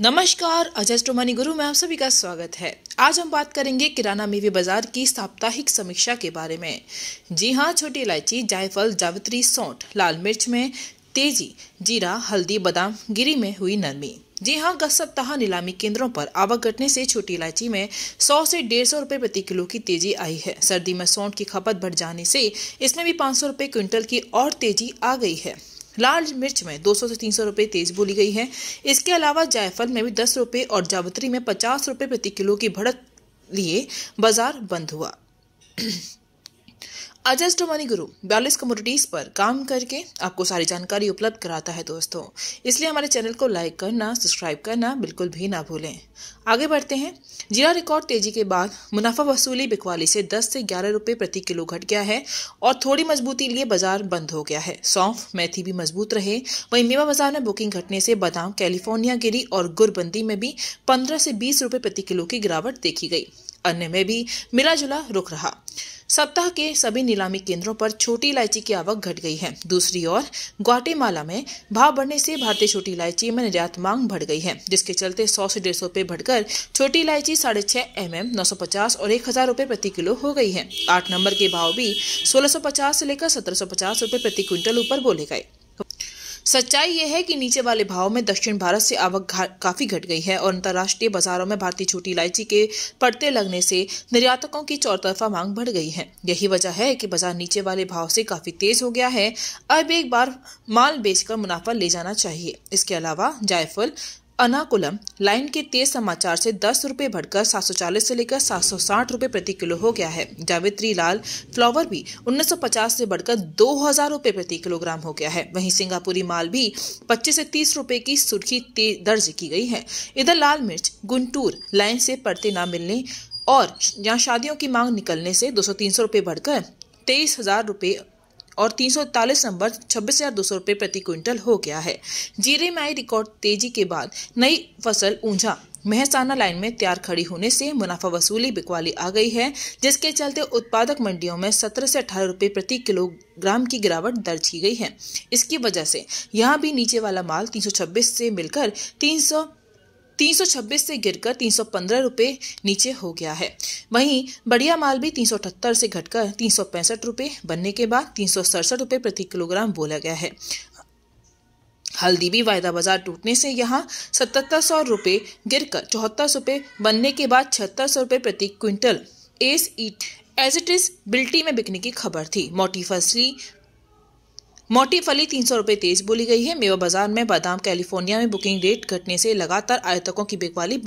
नमस्कार अजय मनी गुरु में आप सभी का स्वागत है आज हम बात करेंगे किराना मेवे बाजार की साप्ताहिक समीक्षा के बारे में जी हाँ छोटी इलायची जायफल जावित्री सौंठ लाल मिर्च में तेजी जीरा हल्दी बादाम गिरी में हुई नरमी जी हाँ गत सप्ताह नीलामी केंद्रों पर आवक घटने से छोटी इलायची में 100 से डेढ़ सौ रुपये प्रति किलो की तेजी आई है सर्दी में सौंठ की खपत बढ़ जाने से इसमें भी पाँच सौ रुपये क्विंटल की और तेजी आ गई है लाल मिर्च में 200 से 300 रुपए तेज बोली गई है इसके अलावा जायफल में भी 10 रुपए और जावत्री में 50 रुपए प्रति किलो की बढ़त लिए बाजार बंद हुआ अजस्ट मनी गुरु बयालीस कमोडिटीज़ पर काम करके आपको सारी जानकारी उपलब्ध कराता है दोस्तों इसलिए हमारे चैनल को लाइक करना सब्सक्राइब करना बिल्कुल भी ना भूलें आगे बढ़ते हैं जीरा रिकॉर्ड तेजी के बाद मुनाफा वसूली बिकवाली से 10 से 11 रुपए प्रति किलो घट गया है और थोड़ी मजबूती लिए बाजार बंद हो गया है सौंफ मैथी भी मजबूत रहे वहीं मेवा बाजार में बुकिंग घटने से बादाम कैलिफोर्निया गिरी और गुरबंदी में भी पंद्रह से बीस रुपये प्रति किलो की गिरावट देखी गई अन्य में भी मिला जुला रुख रहा सप्ताह के सभी नीलामी केंद्रों पर छोटी इलायची की आवक घट गई है दूसरी ओर ग्वाटेमाला में भाव बढ़ने से भारतीय छोटी इलायची में निर्यात मांग बढ़ गई है जिसके चलते 100 से डेढ़ सौ रूपये बढ़कर छोटी इलायची साढ़े छह एम एम नौ सौ पचास और एक हजार रूपए प्रति किलो हो गई है आठ नंबर के भाव भी सोलह सौ पचास से लेकर सत्रह सौ पचास रुपये प्रति क्विंटल ऊपर बोले गए सच्चाई यह है कि नीचे वाले भाव में दक्षिण भारत से आवक काफी घट गई है और अंतर्राष्ट्रीय बाजारों में भारतीय छोटी इलायची के पड़ते लगने से निर्यातकों की चौतरफा मांग बढ़ गई है यही वजह है कि बाजार नीचे वाले भाव से काफी तेज हो गया है अब एक बार माल बेचकर मुनाफा ले जाना चाहिए इसके अलावा जायफल अनाकुलम लाइन के तेज समाचार से दस रुपये बढ़कर सात सौ चालीस से लेकर सात सौ साठ रुपये प्रति किलो हो गया है जावित्री लाल फ्लावर भी उन्नीस सौ पचास से बढ़कर दो हजार रुपये प्रति किलोग्राम हो गया है वहीं सिंगापुरी माल भी पच्चीस से तीस रुपये की सुर्खी दर्ज की गई है इधर लाल मिर्च गुंटूर लाइन से पड़ते ना मिलने और यहाँ शादियों की मांग निकलने से दो सौ तीन सौ रुपये बढ़कर तेईस हजार रुपये और तीन नंबर छब्बीस हजार दो सौ रुपये प्रति क्विंटल हो गया है जीरे में आई रिकॉर्ड तेजी के बाद नई फसल ऊंझा महसाना लाइन में तैयार खड़ी होने से मुनाफा वसूली बिकवाली आ गई है जिसके चलते उत्पादक मंडियों में 17 से 18 रुपए प्रति किलोग्राम की गिरावट दर्ज की गई है इसकी वजह से यहाँ भी नीचे वाला माल 326 से मिलकर सौ 326 से गिरकर 315 रुपए नीचे हो गया है वहीं बढ़िया माल भी तीन से घटकर तीन सौ बनने के बाद तीन सौ प्रति किलोग्राम बोला गया है हल्दी भी वायदा बाजार टूटने से यहां सतहत्तर सौ रुपये गिर कर चौहत्तर सौ रुपये बनने के बाद छहत्तर सौ रुपये प्रति quintal as it as it is बिल्टी में बिकने की खबर थी मोटी फसली मोटी फली तीन सौ रुपये तेज बोली गई है मेवा बाजार में बादाम कैलिफोर्निया में बुकिंग रेट घटने से लगातार आयतकों की बिकवाली